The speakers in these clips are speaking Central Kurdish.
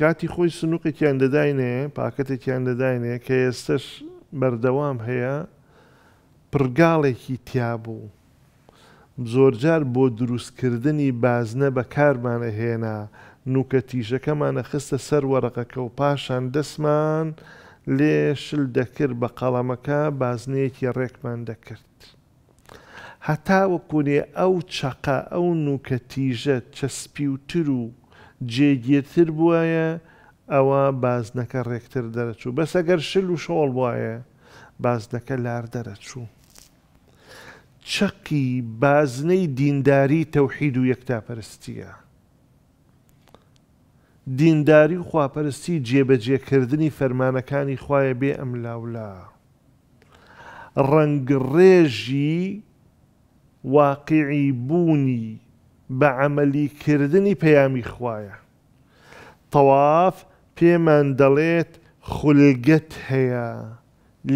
کاتی خۆی سنووقێکیان دەداینێ پاکەتێکیان دەداینێ کە ئێستش بەردەوام هەیە پرگاڵێکی تیابوو زۆرجار بۆ دروستکردنی بازنە بەکارمانە هێنا نوکە تیژەکەمانە خستە سەر وەرەقەکە و پاشان دەسمان لێ شل دەکرد بە قەڵەمەکە بازنەیەکی ڕێکمان دەکرد. هەتا وەکوێ ئەو چەقە ئەو نوکە تیژە چەسپیوتر و جێگیرتر بووایە ئەوە بازنەکە ڕێکتر دەرەچوو بەسەگەر شل و شۆڵ وایە بازنەکە لار دەرەچوو. چەقی بازنەی دینداری تەوحید و یەکتاپەرستیە. دینداری و خواپەرستی جێبەجێکردنی فەرمانەکانی خویە بێ ئەم لاولا. ڕەنگڕێژی واقعی بوونی بە عملیکردنی پەیامی خوایە تەواف پێمان دەڵێت خولگەت هەیە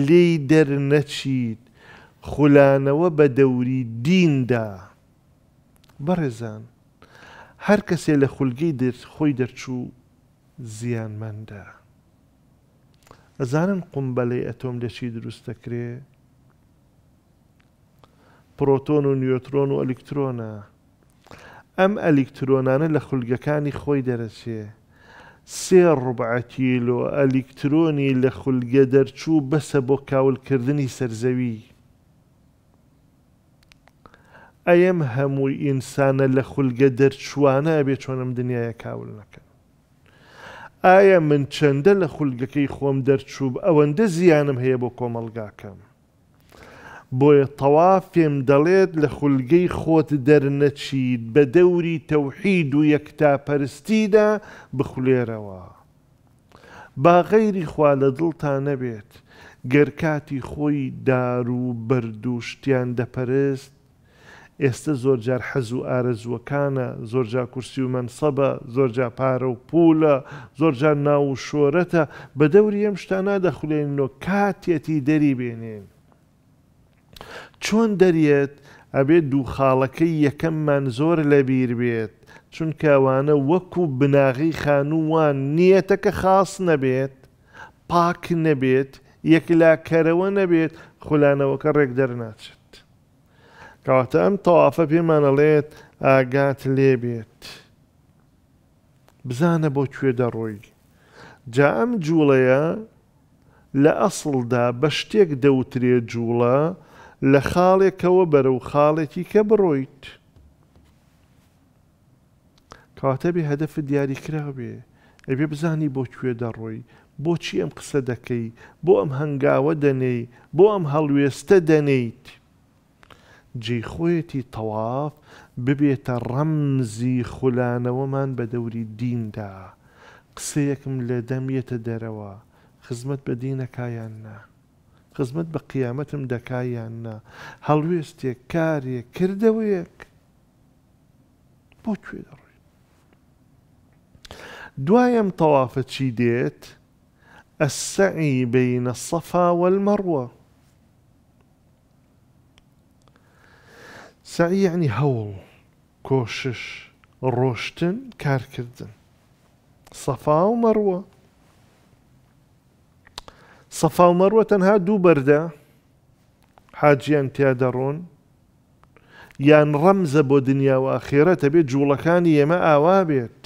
لێی دەرنەچیت خولانەوە بە دەوری دیندا بەڕێزان هەر کەسێ لە خولگەی خۆی دەرچوو زیانمەندە ئەزانن قمبەلەی ئەتۆم لەچی دروستەکرێ پرۆتۆن و نیوترۆن و ئەلکترۆنە ئەم ئەلیکترۆنانە لە خولگەکانی خۆی دەرەچێ سێ ڕوبعەتیل و ئەلیکترۆنی لە خولگە دەرچوو بەسە بۆ کاولکردنی سەرزەوی ئەم هەمووی ئینسانە لە خولگە دەرچوانە ئەبێ چۆنم دنیاە کاول نەکەن ئایا من چەندە لە خولگەکەی خۆم دەرچوب ئەوەندە زیانم هەیە بۆ کۆمەلگاکەم بۆیە تەوا فێم دەڵێت لە خولگەی خۆت دەرنەچیت بە دەوری تەوحید و یەکتاپەرستیدا بخولێرەوە. با غەیری خوا لە دڵتان نەبێت، گەرکاتی خۆی دار و بەردووشتیان دەپەرست، ئێستا زۆرجار حەز و ئارەزوەکانە زۆرجا کورسی و منسەبە زۆرجا پارە و پولە زۆرجار ناو و شۆرەتە بە دەوری ئەم شتانە دەخولێنەوە کاتێتی دەری بێنێن. چۆن دەریێت ئەبێت دوو خاڵەکەی یەکەممان زۆر لەبیر بێت چونکەوانە وەکو بناغی خانووان نیەتەکە خاص نەبێت پاک نەبێت یەکلاکەرەوە نەبێت خولانەوەکە ڕێک دەرناچێت کەواتە ئەم تەوافە پێمانەڵێت ئاگات لێبێت بزانە بۆ کوێ دەڕۆی جا ئەم جوڵەیە لە ئەسڵدا بە شتێک دەوترێ جوڵە لە خاڵێکەوە بەرەو خاڵێکی کە بڕۆیت. کاتەبێ هەدەف دیاریکراوێ، ئەبێ بزانی بۆ کوێ دەڕۆی، بۆچی ئەم قسە دەکەی، بۆ ئەم هەنگاوە دەنێی، بۆ ئەم هەڵوێستە دەنیت. جێخۆیەتی تەواف ببێتە ڕەمزی خولانەوەمان بە دەوری دیندا. قسەیەکم لە دەمیێتە دەرەوە، خزمەت بە دینەکایان نا. خزمەت بە قیامەتم دەکایاننا هەڵوێستێک کارێک کردەوەیەک بۆ کوێ دەڕێت دوایم تەوافە چی دێت ئەسەعی بینە سەفا والمەڕوە سعی عنی هەوڵ کۆشش ڕۆشتن کارکردن سەفا و مەڕوە سەفا و مەروە تەنها دوو بەردە حاجیان تیا دەڕۆن یان ڕەمزە بۆ دنیا و ئاخێرەتە بێت جوڵەکانی ئێمە ئاوا بێت.